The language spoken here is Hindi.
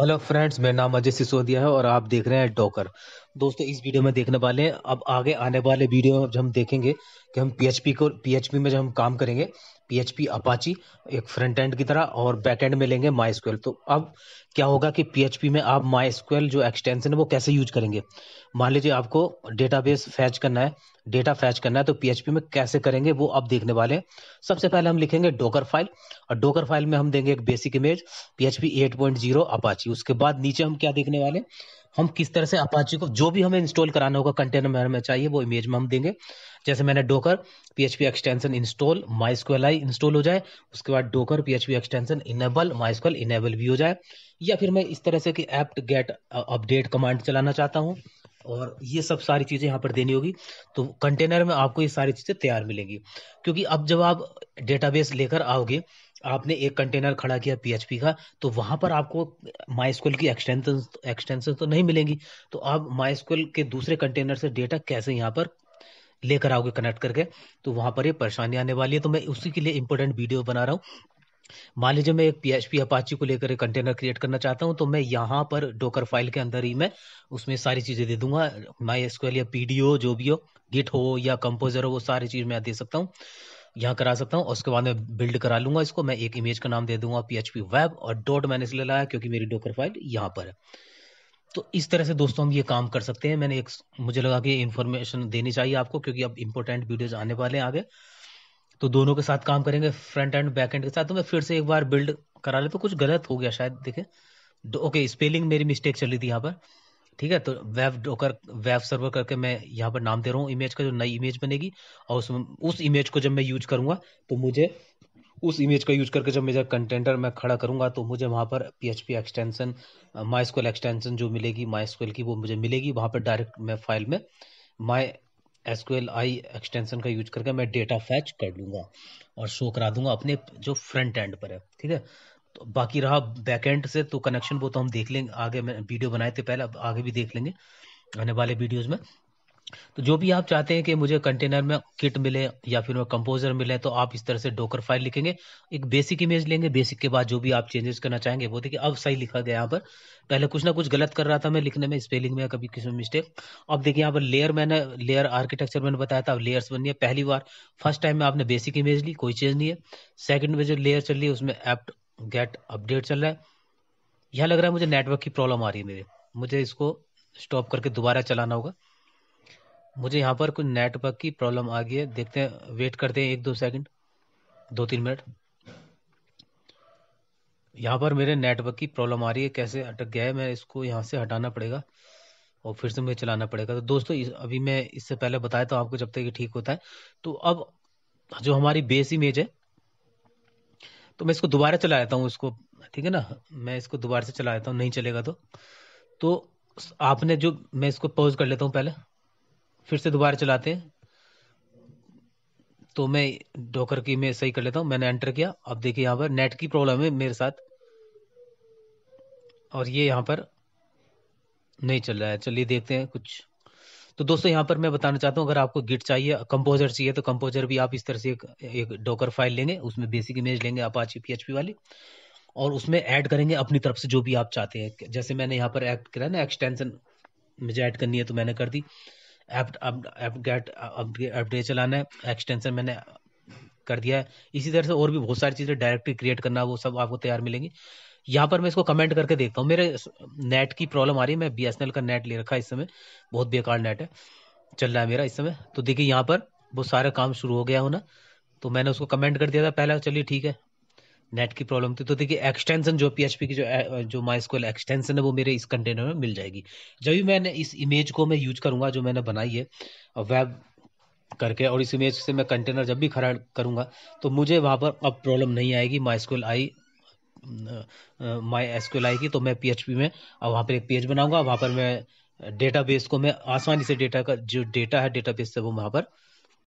हेलो फ्रेंड्स मेरा नाम अजय सिसोदिया है और आप देख रहे हैं डॉकर दोस्तों इस वीडियो में देखने वाले हैं अब आगे आने वाले वीडियो में हम देखेंगे कि हम पीएचपी को पीएचपी में जब हम काम करेंगे पीएचपी अपाची एक फ्रंट एंड की तरह और बैक एंड में लेंगे माई स्क्वेल तो अब क्या होगा कि पीएचपी में आप माई स्क्वेल जो एक्सटेंशन है वो कैसे यूज करेंगे मान लीजिए आपको डेटाबेस फैच करना है डेटा फैच करना है तो पीएचपी में कैसे करेंगे वो अब देखने वाले हैं सबसे पहले हम लिखेंगे डोकर फाइल और डोकर फाइल में हम देंगे एक बेसिक इमेज पीएचपी 8.0 अपाची उसके बाद नीचे हम क्या देखने वाले हम किस तरह से अपाची को जो भी हमें इंस्टॉल कराना होगा कंटेनर में चाहिए वो इमेज में हम देंगे जैसे मैंने docker PHP extension install MySQL i install हो जाए उसके बाद docker PHP extension enable MySQL enable भी हो जाए या फिर मैं इस तरह से कि एप्ट गेट अपडेट कमांड चलाना चाहता हूँ और ये सब सारी चीज़ें यहाँ पर देनी होगी तो कंटेनर में आपको ये सारी चीज़ें तैयार मिलेंगी क्योंकि अब जब आप डेटाबेस लेकर आओगे आपने एक कंटेनर खड़ा किया पीएचपी का तो वहां पर आपको माइस्कुल की एक्सटेंशन एक्सटेंशन तो नहीं मिलेंगी तो आप माइस्कुल के दूसरे कंटेनर से डेटा कैसे यहाँ पर लेकर आओगे कनेक्ट करके तो वहां पर ये परेशानी आने वाली है तो मैं उसी के लिए इम्पोर्टेंट वीडियो बना रहा हूँ मान लीजिए मैं एक PHP अपाची को लेकर एक कंटेनर क्रिएट करना चाहता हूं तो मैं यहां पर डोकर फाइल के अंदर ही मैं उसमें सारी चीज़ें दे दूंगा माई एसक्यूएल या पीडीओ जो भी हो गिट हो या कंपोजर हो वो सारी चीज़ मैं दे सकता हूँ यहाँ करा सकता हूं और उसके बाद मैं बिल्ड करा लूंगा इसको मैं एक इमेज का नाम दे दूंगा पी वेब और डॉट मैंने इसलिए लाया क्योंकि मेरी डोकर फाइल यहाँ पर है तो इस तरह से दोस्तों हम ये काम कर सकते हैं मैंने एक मुझे लगा कि इन्फॉर्मेशन देनी चाहिए आपको क्योंकि अब इम्पोर्टेंट वीडियोज आने वाले हैं आगे तो दोनों के साथ काम करेंगे फ्रंट एंड बैक एंड के साथ तो मैं फिर से एक बार बिल्ड करा ले तो कुछ गलत हो गया शायद देखे ओके स्पेलिंग मेरी मिस्टेक चली थी यहाँ पर ठीक है तो वेब डोकर वेब सर्वर करके मैं यहाँ पर नाम दे रहा हूँ इमेज का जो नई इमेज बनेगी और उसमें उस इमेज को जब मैं यूज करूंगा तो मुझे उस इमेज का यूज करके जब मेरा कंटेंटर मैं खड़ा करूंगा तो मुझे वहां पर P H P extension my extension जो मिलेगी माई की वो मुझे मिलेगी वहां पर डायरेक्ट मैं फाइल में माई एस आई एक्सटेंशन का यूज करके मैं डेटा फैच कर लूंगा और शो करा दूंगा अपने जो फ्रंट एंड पर है ठीक है तो बाकी रहा बैक एंड से तो कनेक्शन वो तो हम देख लेंगे आगे मैं वीडियो बनाए थे पहले आगे भी देख लेंगे आने वाले वीडियोज में तो जो भी आप चाहते हैं कि मुझे कंटेनर में किट मिले या फिर कंपोजर मिले तो आप इस तरह से डोकर फाइल लिखेंगे एक बेसिक इमेज लेंगे बेसिक के बाद जो भी आप चेंजेस करना चाहेंगे वो देखिए अब सही लिखा गया यहाँ पर पहले कुछ ना कुछ गलत कर रहा था मैं लिखने में स्पेलिंग में कभी किसी मिस्टेक अब देखिए यहाँ पर लेयर मैंने लेयर आर्किटेक्चर मैंने बताया था अब लेयर्स बनी है पहली बार फर्स्ट टाइम में आपने बेसिक इमेज ली कोई चेंज नहीं है सेकंड में जो लेयर चल रही है उसमें एप्ट गेट अपडेट चल रहा है यह लग रहा है मुझे नेटवर्क की प्रॉब्लम आ रही है मेरे मुझे इसको स्टॉप करके दोबारा चलाना होगा मुझे यहाँ पर कुछ नेटवर्क की प्रॉब्लम आ गई है देखते हैं वेट करते हैं एक दो सेकंड दो तीन मिनट यहाँ पर मेरे नेटवर्क की प्रॉब्लम आ रही है कैसे अटक गया है मैं इसको यहाँ से हटाना पड़ेगा और फिर से मुझे चलाना पड़ेगा तो दोस्तों अभी मैं इससे पहले बताया तो आपको जब तक ये ठीक होता है तो अब जो हमारी बेस इमेज है तो मैं इसको दोबारा चला लेता हूँ इसको ठीक है ना मैं इसको दोबारा से चला लेता हूँ नहीं चलेगा तो तो आपने जो मैं इसको पॉज कर लेता हूँ पहले फिर से दोबारा चलाते हैं तो मैं डॉकर की मैं सही कर लेता हूं मैंने एंटर किया अब देखिए यहां पर नेट की प्रॉब्लम है मेरे साथ और ये यहां पर नहीं चल रहा है चलिए देखते हैं कुछ तो दोस्तों यहां पर मैं बताना चाहता हूं अगर आपको गिट चाहिए कंपोजर चाहिए तो कंपोजर भी आप इस तरह से एक, एक डॉकर फाइल लेंगे उसमें बेसिक इमेज लेंगे आप आज पीएचपी वाली और उसमें ऐड करेंगे अपनी तरफ से जो भी आप चाहते हैं जैसे मैंने यहाँ पर एक्ट करा ना एक्सटेंशन मुझे ऐड करनी है तो मैंने कर दी ऐप ऐप गेट अपडेट चलाना है एक्सटेंशन मैंने कर दिया है इसी तरह से और भी बहुत सारी चीज़ें डायरेक्टली क्रिएट करना वो सब आपको तैयार मिलेंगी यहाँ पर मैं इसको कमेंट करके देखता हूँ मेरे नेट की प्रॉब्लम आ रही है मैं बी का नेट ले रखा है इस समय बहुत बेकार नेट है चल रहा है मेरा इस समय तो देखिए यहाँ पर वो सारा काम शुरू हो गया होना तो मैंने उसको कमेंट कर दिया था पहला चलिए ठीक है नेट की प्रॉब्लम थी तो देखिए एक्सटेंशन जो पीएचपी की जो जो माई स्कूल एक्सटेंशन है वो मेरे इस कंटेनर में मिल जाएगी जब भी मैंने इस इमेज को मैं यूज करूँगा जो मैंने बनाई है वेब करके और इस इमेज से मैं कंटेनर जब भी खड़ा करूँगा तो मुझे वहाँ पर अब प्रॉब्लम नहीं आएगी my school I my SQL आई की तो मैं पीएचपी में अब वहाँ पर एक पेज बनाऊँगा वहाँ पर मैं डेटाबेस को मैं आसानी से डेटा का जो डेटा है डेटाबेस से वो वहाँ पर